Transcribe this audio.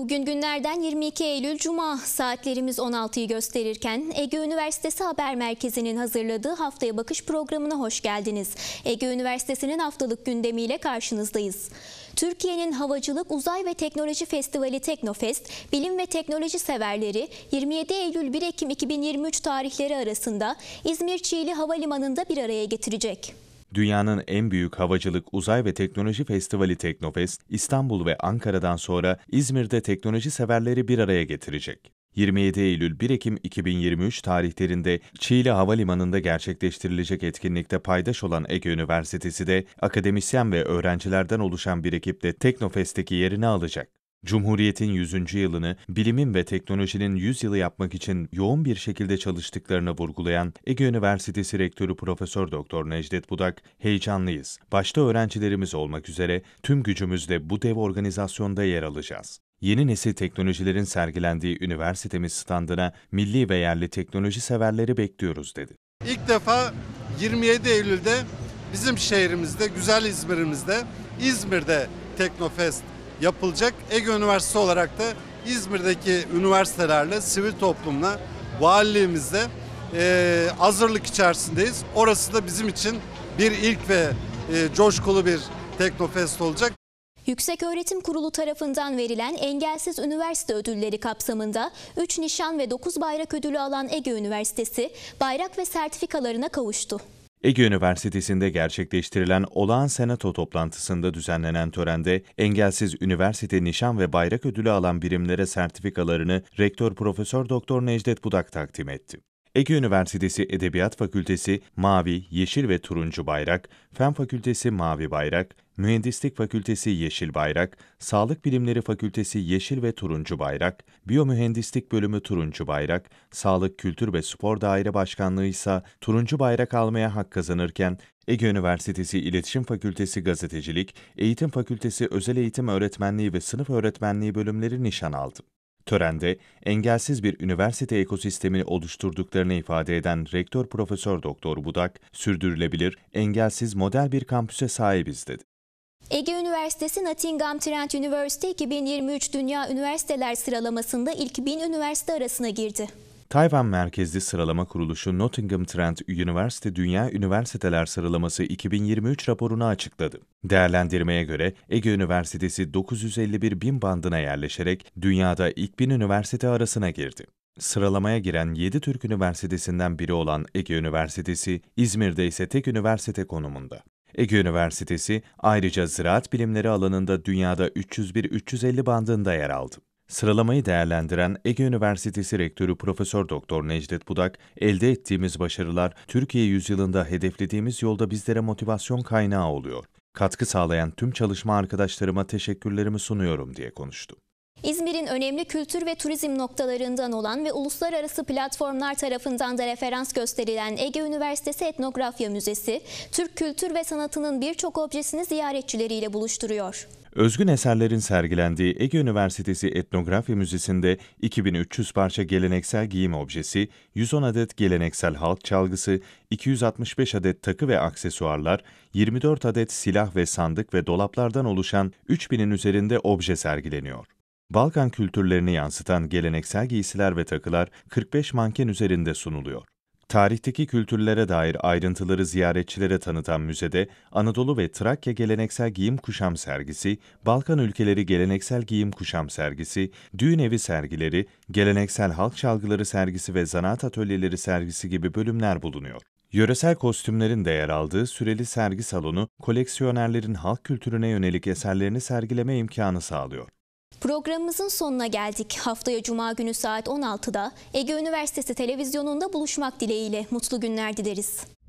Bugün günlerden 22 Eylül Cuma saatlerimiz 16'yı gösterirken Ege Üniversitesi Haber Merkezi'nin hazırladığı Haftaya Bakış programına hoş geldiniz. Ege Üniversitesi'nin haftalık gündemiyle karşınızdayız. Türkiye'nin Havacılık Uzay ve Teknoloji Festivali Teknofest, bilim ve teknoloji severleri 27 Eylül 1 Ekim 2023 tarihleri arasında İzmir Çiğli Havalimanı'nda bir araya getirecek. Dünyanın en büyük havacılık, uzay ve teknoloji festivali Teknofest, İstanbul ve Ankara'dan sonra İzmir'de teknoloji severleri bir araya getirecek. 27 Eylül-1 Ekim 2023 tarihlerinde Çiğli Havalimanı'nda gerçekleştirilecek etkinlikte paydaş olan Ege Üniversitesi de akademisyen ve öğrencilerden oluşan bir ekiple Teknofest'teki yerini alacak. Cumhuriyetin 100. yılını bilimin ve teknolojinin 100 yılı yapmak için yoğun bir şekilde çalıştıklarını vurgulayan Ege Üniversitesi Rektörü Profesör Doktor Necdet Budak, "Heyecanlıyız. Başta öğrencilerimiz olmak üzere tüm gücümüzle bu dev organizasyonda yer alacağız." Yeni nesil teknolojilerin sergilendiği üniversitemiz standına milli ve yerli teknoloji severleri bekliyoruz dedi. İlk defa 27 Eylül'de bizim şehrimizde, güzel İzmir'imizde, İzmir'de Teknofest yapılacak. Ege Üniversitesi olarak da İzmir'deki üniversitelerle, sivil toplumla, valiliğimizle e, hazırlık içerisindeyiz. Orası da bizim için bir ilk ve e, coşkulu bir Teknofest olacak. Yüksek Öğretim Kurulu tarafından verilen Engelsiz Üniversite Ödülleri kapsamında 3 nişan ve 9 bayrak ödülü alan Ege Üniversitesi bayrak ve sertifikalarına kavuştu. Ege Üniversitesi'nde gerçekleştirilen olağan senato toplantısında düzenlenen törende engelsiz üniversite nişan ve bayrak ödülü alan birimlere sertifikalarını Rektör Profesör Doktor Necdet Budak takdim etti. Ege Üniversitesi Edebiyat Fakültesi mavi, yeşil ve turuncu bayrak, Fen Fakültesi mavi bayrak, Mühendislik Fakültesi Yeşil Bayrak, Sağlık Bilimleri Fakültesi Yeşil ve Turuncu Bayrak, Biyomühendislik Bölümü Turuncu Bayrak, Sağlık Kültür ve Spor Daire Başkanlığı ise Turuncu Bayrak almaya hak kazanırken, Ege Üniversitesi İletişim Fakültesi Gazetecilik, Eğitim Fakültesi Özel Eğitim Öğretmenliği ve Sınıf Öğretmenliği bölümleri nişan aldı. Törende engelsiz bir üniversite ekosistemini oluşturduklarını ifade eden Rektör Profesör Doktor Budak, sürdürülebilir, engelsiz model bir kampüse sahibiz dedi. Ege Üniversitesi Nottingham Trent University 2023 Dünya Üniversiteler sıralamasında ilk 1000 üniversite arasına girdi. Tayvan merkezli sıralama kuruluşu Nottingham Trent University Dünya Üniversiteler Sıralaması 2023 raporunu açıkladı. Değerlendirmeye göre Ege Üniversitesi 951 bin bandına yerleşerek dünyada ilk bin üniversite arasına girdi. Sıralamaya giren 7 Türk Üniversitesi'nden biri olan Ege Üniversitesi, İzmir'de ise tek üniversite konumunda. Ege Üniversitesi ayrıca ziraat bilimleri alanında dünyada 301-350 bandında yer aldı. Sıralamayı değerlendiren Ege Üniversitesi Rektörü Profesör Doktor Necdet Budak, elde ettiğimiz başarılar Türkiye yüzyılında hedeflediğimiz yolda bizlere motivasyon kaynağı oluyor. Katkı sağlayan tüm çalışma arkadaşlarıma teşekkürlerimi sunuyorum diye konuştu. İzmir'in önemli kültür ve turizm noktalarından olan ve uluslararası platformlar tarafından da referans gösterilen Ege Üniversitesi Etnografya Müzesi, Türk kültür ve sanatının birçok objesini ziyaretçileriyle buluşturuyor. Özgün eserlerin sergilendiği Ege Üniversitesi Etnografya Müzesi'nde 2300 parça geleneksel giyim objesi, 110 adet geleneksel halk çalgısı, 265 adet takı ve aksesuarlar, 24 adet silah ve sandık ve dolaplardan oluşan 3000'in üzerinde obje sergileniyor. Balkan kültürlerini yansıtan geleneksel giysiler ve takılar 45 manken üzerinde sunuluyor. Tarihteki kültürlere dair ayrıntıları ziyaretçilere tanıtan müzede Anadolu ve Trakya Geleneksel Giyim Kuşam sergisi, Balkan Ülkeleri Geleneksel Giyim Kuşam sergisi, Düğün Evi sergileri, Geleneksel Halk Çalgıları sergisi ve Zanaat Atölyeleri sergisi gibi bölümler bulunuyor. Yöresel kostümlerin de yer aldığı süreli sergi salonu, koleksiyonerlerin halk kültürüne yönelik eserlerini sergileme imkanı sağlıyor. Programımızın sonuna geldik. Haftaya Cuma günü saat 16'da Ege Üniversitesi televizyonunda buluşmak dileğiyle mutlu günler dileriz.